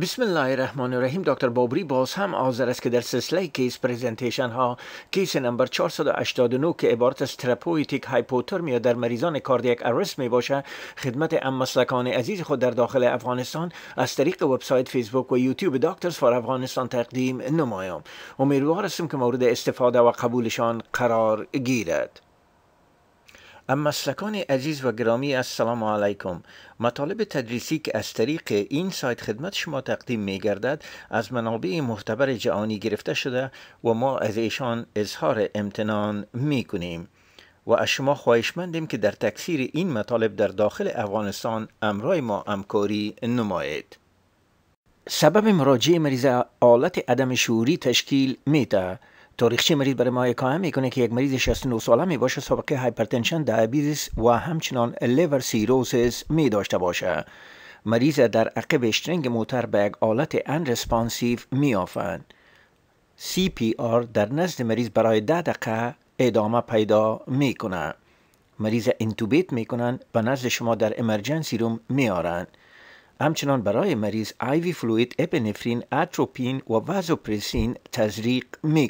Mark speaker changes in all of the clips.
Speaker 1: بسم الله الرحمن الرحیم دکتر بابری باز هم حاضر است که در سلسله کیس پریزنتیشن ها کیس نمبر 489 که عبارت از تراپویتیک هایپوترمیا در مریضان کاردیک ارست می باشه خدمت ام مسلکان عزیز خود در داخل افغانستان از طریق وبسایت فیسبوک و یوتیوب دکترز فار افغانستان تقدیم نمایم امیدوار هستم که مورد استفاده و قبولشان قرار گیرد مسلکان عزیز و گرامی السلام علیکم مطالب تدریسی که از طریق این سایت خدمت شما تقدیم می گردد از منابع معتبر جهانی گرفته شده و ما از ایشان اظهار امتنان می کنیم و از شما خواهشمندیم که در تکثیر این مطالب در داخل افغانستان امرای ما همکاری نمایید سبب مراجعه مریض آلت عدم شعوری تشکیل ده، تاریخچه مریض برای ما می میکنه که یک مریض 69 ساله می باشه سابقه هایپرتنشن دیابیتیس و همچنان لیور سیروزیس می داشته باشه مریض در عقب اشترنگ موتر به یک آلت ان رسپانسیو می پی آر در نزد مریض برای ده دقیقه ادامه پیدا می کنه مریض انتوبیت می کنن و نزد شما در امرجنسی روم می همچنان برای مریض آیوی فلوید اپنفرین اتروپین و وازوپرسین تزریق می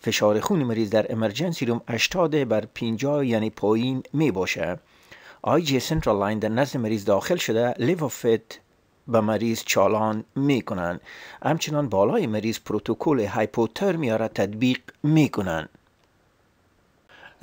Speaker 1: فشار خون مریض در امرجنسی روم 80 بر 50 یعنی پایین می باشه آی جی سنترال لاین در نزد مریض داخل شده لیوفت به مریض چالان میکنن. کنن. همچنان بالای مریض پروتکل هایپوترمیا را تطبیق میکنن.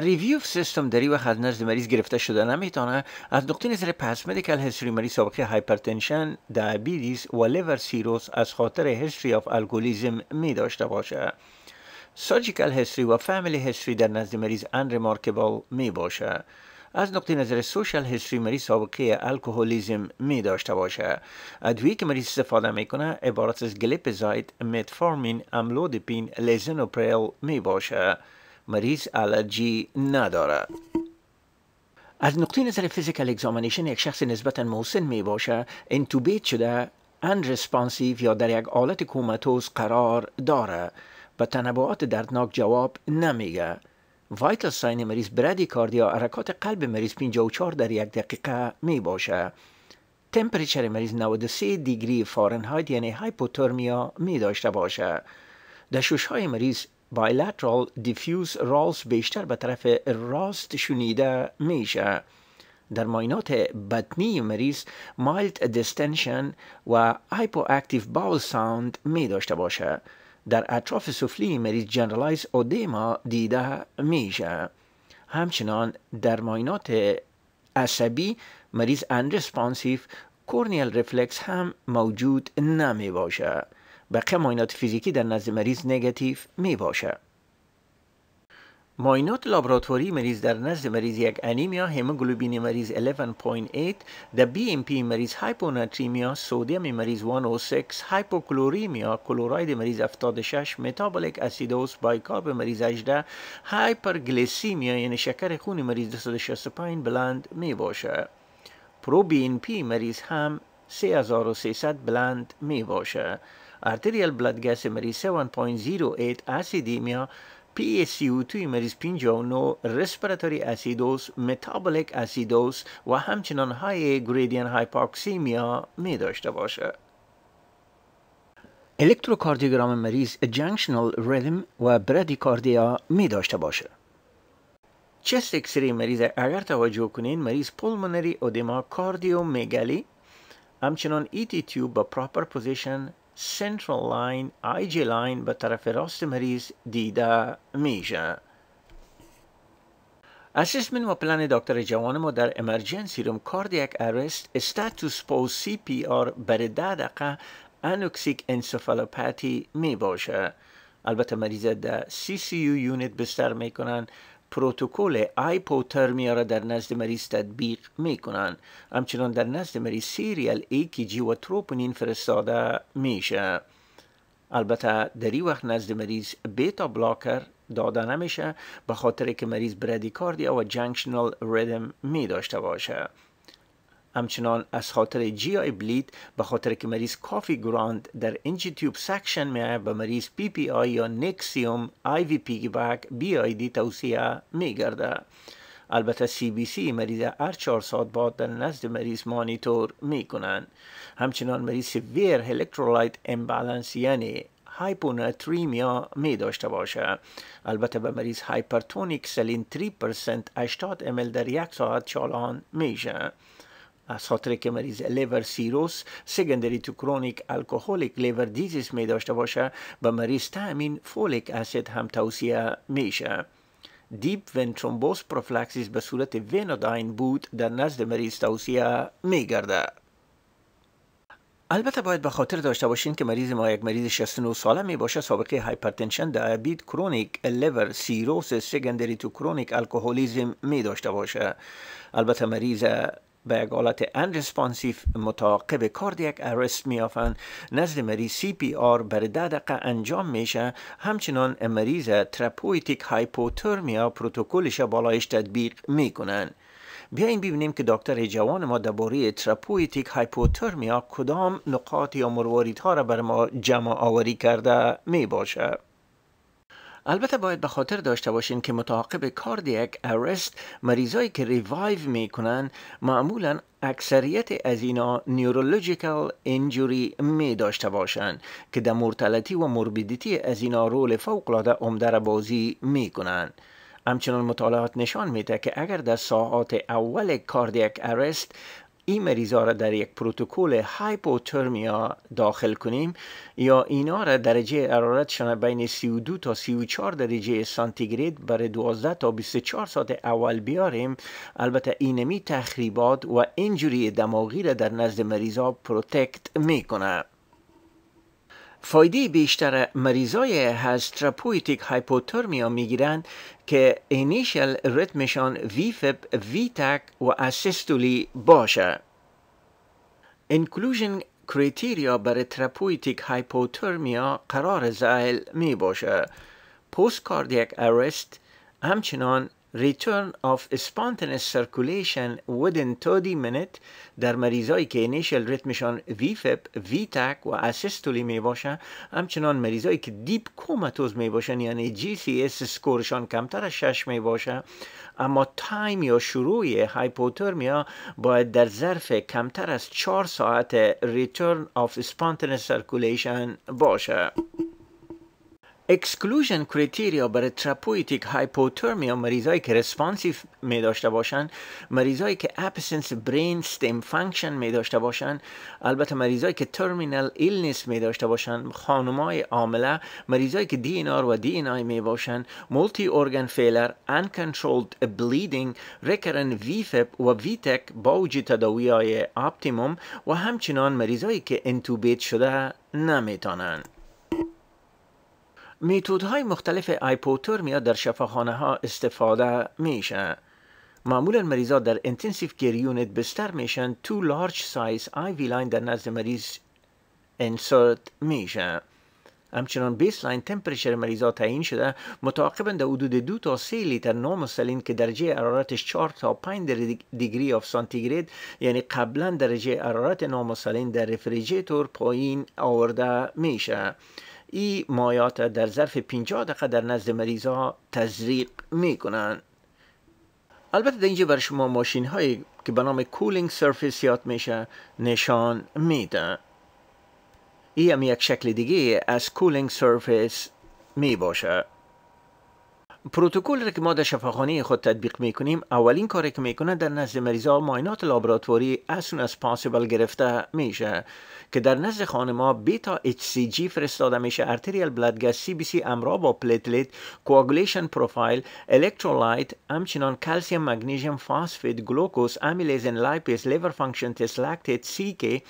Speaker 1: ریویو سیستم در این وقت از نزد مریض گرفته شده نمیتونه از نقطه نظر پس مدیکل هستری مریض سابقه هایپرتنشن دیابیتیس و لیور سیروس از خاطر هستری آف الگولیزم می داشته باشه ساجیکل هستری و فامیلی هستری در نزد مریض ان می باشه از نقطه نظر سوشال هستری مریض سابقه الکلیزم می داشته باشه ادویه که مریض استفاده می کنه عبارت از گلیپزاید متفورمین املودپین لیزنوپریل می باشه مریض آلرژی ندارد از نقطه نظر فیزیکال اگزامنیشن یک شخص نسبتا محسن می باشه انتوبیت شده ان یا در یک حالت کوماتوز قرار داره به تنبعات دردناک جواب نمیگه وایتل ساین مریض برادی کاردیا حرکات قلب مریض 54 در یک دقیقه می باشه تمپریچر مریض 93 دیگری فارنهایت یعنی هایپوترمیا می داشته باشه در شوشهای های مریض بایلاترال دیفیوز رالز بیشتر به طرف راست شنیده میشه در ماینات بطنی مریض مایلد دستنشن و هایپو اکتیف باول ساوند می داشته باشه در اطراف سفلی مریض جنرالایز اودیما دیده میشه همچنان در ماینات عصبی مریض انرسپانسیف کورنیل رفلکس هم موجود نمی باشه بقیه ماینات فیزیکی در نزد مریض نگتیف می باشه. ماینات لابراتوری مریض در نزد مریض یک انیمیا هموگلوبین مریض 11.8 در بی ام پی مریض هایپوناتریمیا سودیم مریض 106 هایپوکلوریمیا کلوراید مریض 76 متابولیک اسیدوس، بایکارب مریض 18 هایپرگلیسیمیا یعنی شکر خون مریض 265 بلند می باشه پرو بی پی مریض هم 3300 بلند می باشه arterial blood gas مریض 7.08 acidemia PSU2 مریض 59 respiratory اسیدوز، metabolic اسیدوز و همچنان های گریدین hypoxemia می داشته باشه الکتروکاردیوگرام مریض جنکشنال ریدم و برادیکاردیا می داشته باشه چست اکسری مریض اگر توجه کنین مریض پولمونری کاردیو کاردیومیگالی همچنان ایتی تیوب با پراپر پوزیشن سنترال لاین جی لاین به طرف راست مریض دیده میشه اسیسمن و پلان دکتر جوان ما در امرجنسی روم کاردیک ارست استاتوس پو سی پی آر بر ده دقیقه انوکسیک انسفالوپاتی می باشه البته مریض در سی سی یو یونیت بستر میکنن پروتکل هایپوترمیا را در نزد مریض تطبیق می کنند همچنان در نزد مریض سیریال جی و تروپونین فرستاده میشه البته در این وقت نزد مریض بیتا بلاکر داده نمیشه به خاطر که مریض بردیکاردیا و جنکشنال ریدم می داشته باشه همچنان از خاطر جی آی بلیت به خاطر که مریض کافی گراند در انجی تیوب سکشن می به مریض پی پی آی یا نکسیوم آی وی پی بک بی آی دی توصیه می گرده. البته سی بی سی مریض هر چهار ساعت بعد در نزد مریض مانیتور می کنند. همچنان مریض سویر الکترولایت امبالانس یعنی هایپوناتریمیا می داشته باشه البته به مریض هایپرتونیک سلین 3 80 امل در یک ساعت چالان میشه از خاطر که مریض لیور سیروس سکندری تو کرونیک الکوهولیک لیور دیزیس می داشته باشه به مریض تامین فولیک اسید هم توصیه میشه دیپ ون ترومبوس پروفلاکسیس به صورت وینوداین بود در نزد مریض توصیه گرده. البته باید به خاطر داشته باشین که مریض ما یک مریض 69 ساله می باشه سابقه هایپرتنشن دیابت کرونیک لیور سیروس سکندری تو کرونیک الکلیسم می داشته باشه البته مریض به یک حالت انرسپانسیف متعاقب کاردیک ارست میافن نزد مریض سی پی آر بر ده دقیقه انجام میشه همچنان مریض تراپویتیک هایپوترمیا پروتکلش بالایش تدبیق میکنن بیاین ببینیم که دکتر جوان ما درباره تراپویتیک هایپوترمیا کدام نقاط یا ها را بر ما جمع آوری کرده می باشه البته باید به خاطر داشته باشین که متعاقب کاردیک ارست مریضایی که ریوایو میکنن معمولا اکثریت از اینا نیورولوجیکل انجوری می داشته باشند که در مرتلتی و مربیدیتی از اینا رول فوقلاده عمده را بازی می کنن. همچنان مطالعات نشان میده که اگر در ساعات اول کاردیک ارست این مریضا را در یک پروتکل هایپوترمیا داخل کنیم یا اینا را درجه حرارتشان بین 32 تا 34 درجه سانتیگراد برای 12 تا 24 ساعت اول بیاریم البته اینمی تخریبات و اینجوری دماغی را در نزد مریضا پروتکت میکنه فایده بیشتر مریضای هسترپویتیک هایپوترمیا میگیرند که اینیشل ریتمشان وی ویتک و اسیستولی باشه. انکلوژن کریتیریا برای ترپویتیک هایپوترمیا قرار زائل می باشه. پوست کاردیک ارست همچنان return of spontaneous circulation within 30 منت در مریضایی که اینیشل ریتمشان ویفپ تک و اسستولی می باشن همچنان مریضایی که دیپ کوماتوز می باشن یعنی جی سی اس سکورشان کمتر از 6 می باشه اما تایم یا شروعی هایپوترمیا باید در ظرف کمتر از 4 ساعت ریترن آف spontaneous سرکولیشن باشه اکسکلوژن کریتریا برای تراپویتیک هایپوترمیا مریضایی که رسپانسیف می داشته باشن مریضایی که اپسنس برین ستیم فانکشن می داشته باشن البته مریضایی که ترمینال ایلنس می داشته باشن خانمای عامله مریضایی که دی آر و دی آی می باشن مولتی ارگان فیلر انکنترولد بلیدینگ ریکرن ویفپ و ویتک e با وجود تداوی های اپتیموم و همچنان مریضایی که انتوبیت شده نمیتونن های مختلف ایپوترمیا در شفاخانه ها استفاده میشه معمولا مریضا در انتنسیف گیر یونت بستر میشن تو لارج سایز آی وی لاین در نزد مریض انسرت میشه همچنان بیسلاین مریض مریضا تعیین شده متعاقبا در حدود دو تا سه لیتر نامسلین که درجه حرارتش 4 تا 5 دیگری آف سانتیگرید یعنی قبلا درجه حرارت نامسلین در رفریجیتور پایین آورده میشه این مایات در ظرف 50 دقیقه در نزد مریض ها تزریق می کنند. البته در اینجا بر شما ماشین هایی که به نام کولینگ سرفیس یاد میشه نشان میده ای هم یک شکل دیگه از کولینگ سرفیس می باشه پروتکل که ما در شفاخانه خود تطبیق می کنیم اولین کاری که میکنه در نزد مریضا ماینات لابراتوری از از پاسیبل گرفته میشه که در نزد خانه ما بیتا جی فرستاده میشه ارتریال گس سی بی سی امرا با پلیتلیت کواغولیشن پروفایل الکترولایت همچنان کلسیم مگنیزیم فاسفید گلوکوس، امیلیز لایپیز لیور فانکشن تست لکتیت سی که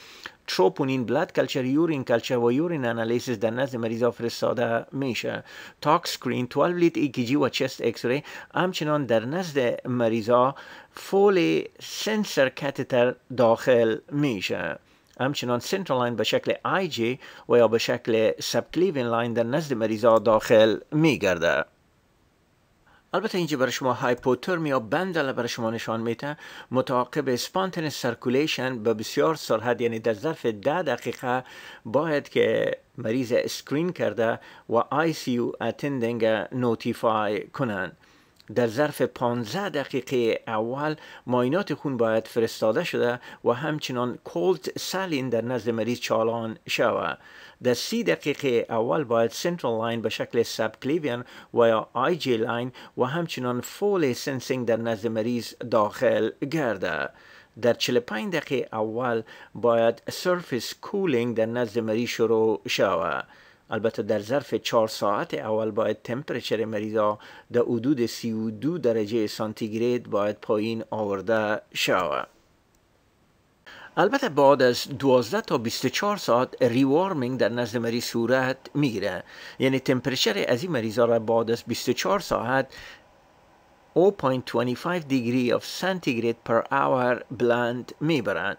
Speaker 1: تروپونین این بلد کلچر یورین کلچر و یورین انالیسیس در نزد مریضا فرستاده میشه تاک سکرین 12 لیت ایکیجی و چست ری همچنان در نزد مریضا فول سنسر کتتر داخل میشه همچنان سنترال لاین به شکل آی جی و یا به شکل سبکلیوین لاین در نزد مریضا داخل میگرده البته اینجا برای شما یا بندل برای شما نشان میده متعاقب سپانتن سرکولیشن به بسیار سرحد یعنی در ظرف ده دقیقه باید که مریض اسکرین کرده و آی سی یو اتندنگ نوتیفای کنند در ظرف 15 دقیقه اول ماینات خون باید فرستاده شده و همچنان کولت سالین در نزد مریض چالان شود در سی دقیقه اول باید سنترال لاین به شکل سب و یا آی جی لاین و همچنان فول سنسینگ در نزد مریض داخل گرده در 45 دقیقه اول باید سرفیس کولینگ در نزد مریض شروع شود البته در ظرف چهار ساعت اول باید تمپرچر مریضا در حدود 32 درجه سانتیگراد باید پایین آورده شود البته بعد از 12 تا 24 ساعت ریوارمینگ در نزد مریض صورت میگیره یعنی تمپرچر از این مریضا را بعد از 24 ساعت 0.25 degree of centigrade per hour بلند میبرند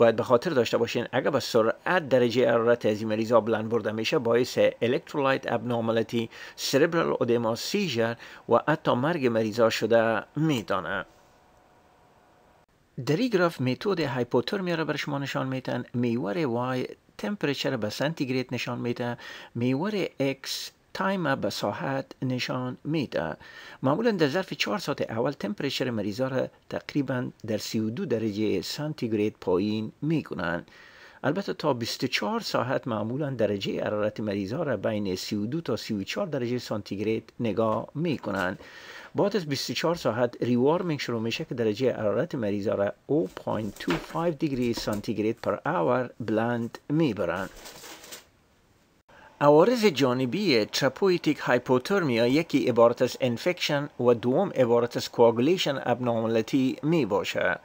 Speaker 1: باید به خاطر داشته باشین اگر به سرعت درجه حرارت ازیمریزا بلند برده میشه باعث الکترولایت ابنورمالیتی سربرال اودما سیجر و حتی مرگ مریضا شده میدانه در این گراف متد هایپوترمی را بر شما نشان میتن میور وای تمپرچر به سانتیگراد نشان میده میور X تایم به ساحت نشان میده معمولا در ظرف 4 ساعت اول تمپریچر مریضا را تقریبا در 32 درجه سانتیگراد پایین می کنند. البته تا 24 ساعت معمولا درجه حرارت مریضا را بین 32 تا 34 درجه سانتیگراد نگاه می کنند بعد از 24 ساعت ریوارمینگ شروع میشه که درجه حرارت مریضا را 0.25 دیگری سانتیگراد پر اور بلند میبرن عوارض جانبی تراپویتیک هایپوترمیا یکی عبارت از انفکشن و دوم عبارت از کوگولیشن ابنورمالتی می باشه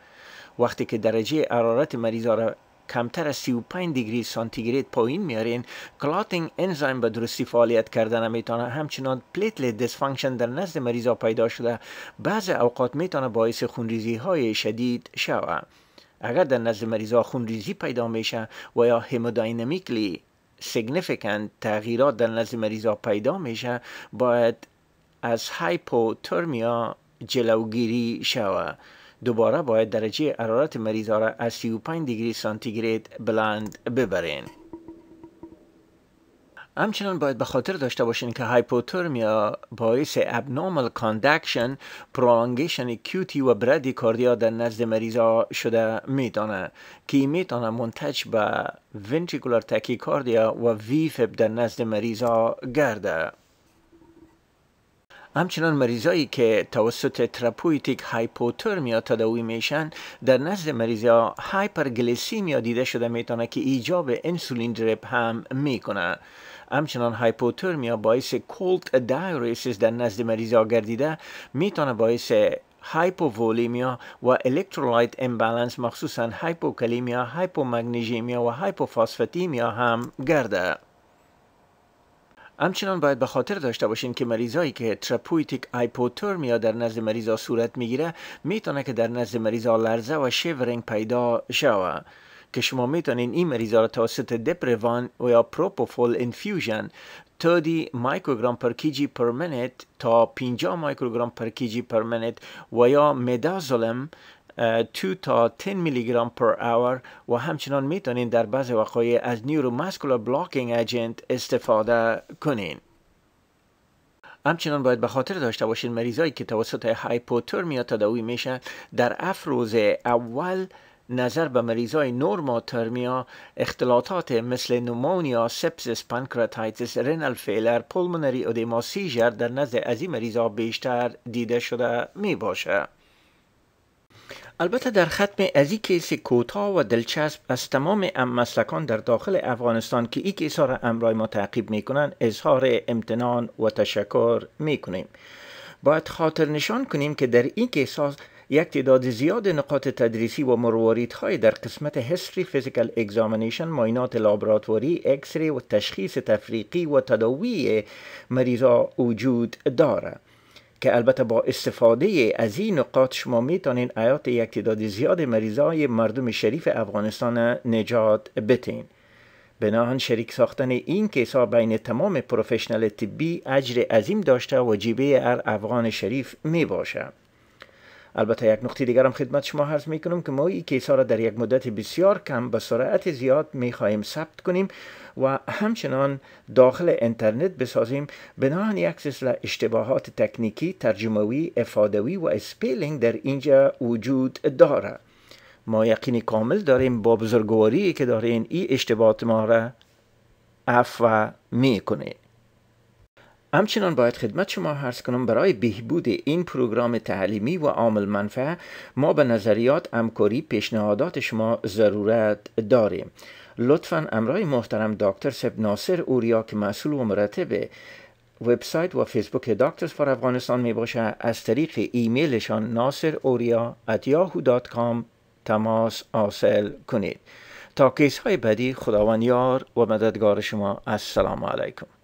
Speaker 1: وقتی که درجه حرارت مریضا را کمتر از 35 دیگری سانتیگراد پایین میارین کلاتینگ انزایم به درستی فعالیت کردن میتونه همچنان پلیتلی دیسفانکشن در نزد مریضا پیدا شده بعض اوقات میتونه باعث خونریزی های شدید شود اگر در نزد مریضا خونریزی پیدا میشه و یا هموداینامیکلی significant تغییرات در نزد مریضا پیدا میشه باید از هایپوترمیا جلوگیری شود دوباره باید درجه حرارت مریضا را از 35 دیگری سانتیگراد بلند ببرین همچنان باید به خاطر داشته باشین که هایپوترمیا باعث ابنومال کاندکشن پرولانگیشن کیوتی و بردی کاردیا در نزد مریضا شده میدانه که میتانه منتج به ونتریکولار کاردیا و ویفب در نزد مریضا گرده همچنان مریضایی که توسط تراپویتیک هایپوترمیا تداوی میشن در نزد مریضا هایپرگلیسیمیا دیده شده میتونه که ایجاب انسولین دریپ هم میکنه همچنان هایپوترمیا باعث کولت دایوریسیس در نزد مریض گردیده میتونه باعث هایپوولیمیا و الکترولایت امبالانس مخصوصا هایپوکلیمیا، هایپومگنیژیمیا و هایپوفاسفتیمیا هم گرده. همچنان باید به خاطر داشته باشیم که مریضایی که تراپویتیک هایپوترمیا در نزد مریضا صورت میگیره میتونه که در نزد مریضا لرزه و شیورینگ پیدا شوه. که شما میتونین این مریضا را توسط دپروان و یا پروپوفول انفیوژن 30 میکروگرم پر کیجی پر منت تا 50 میکروگرم پر کیجی پر منت و یا میدازولم 2 تا 10 میلی گرم پر آور و همچنان میتونین در بعض وقایع از ماسکولا بلاکینگ اجنت استفاده کنین همچنان باید به خاطر داشته باشین مریضایی که توسط هایپوترمیا تداوی میشه در افروز اول نظر به مریضای ترمیا، اختلاطات مثل نومونیا سپسیس پانکراتایتس، رینال فیلر پلمونری اودیما سیژر در نزد از این مریضا بیشتر دیده شده می باشه. البته در ختم از این کیس کوتا و دلچسب از تمام مسلکان در داخل افغانستان که این کیسا را امرای ما تعقیب کنند، اظهار امتنان و تشکر می میکنیم باید خاطر نشان کنیم که در این ها، یک تعداد زیاد نقاط تدریسی و های در قسمت هستری فیزیکال اگزامینیشن ماینات لابراتوری، اکسری و تشخیص تفریقی و تداوی مریضا وجود داره. که البته با استفاده از این نقاط شما میتونین آیات یک تعداد زیاد مریضای مردم شریف افغانستان نجات بتین بناهن شریک ساختن این کیسا بین تمام پروفشنل طبی اجر عظیم داشته و جیبه ار افغان شریف می باشه. البته یک نقطه دیگر هم خدمت شما عرض می کنم که ما این کیس را در یک مدت بسیار کم به سرعت زیاد می خواهیم ثبت کنیم و همچنان داخل اینترنت بسازیم بناهن یک سلسله اشتباهات تکنیکی، ترجموی، افادوی و اسپیلینگ در اینجا وجود داره ما یقینی کامل داریم با بزرگواری که دارین این اشتباهات ما را عفو می کنیم. همچنان باید خدمت شما عرض کنم برای بهبود این پروگرام تعلیمی و عامل منفعه ما به نظریات همکاری پیشنهادات شما ضرورت داریم لطفا امرای محترم دکتر سب ناصر اوریا که مسئول و مرتب وبسایت و فیسبوک دکترز فار افغانستان می باشه از طریق ایمیلشان ناصر اوریا تماس حاصل کنید تا کیس های بعدی خداوند یار و مددگار شما السلام علیکم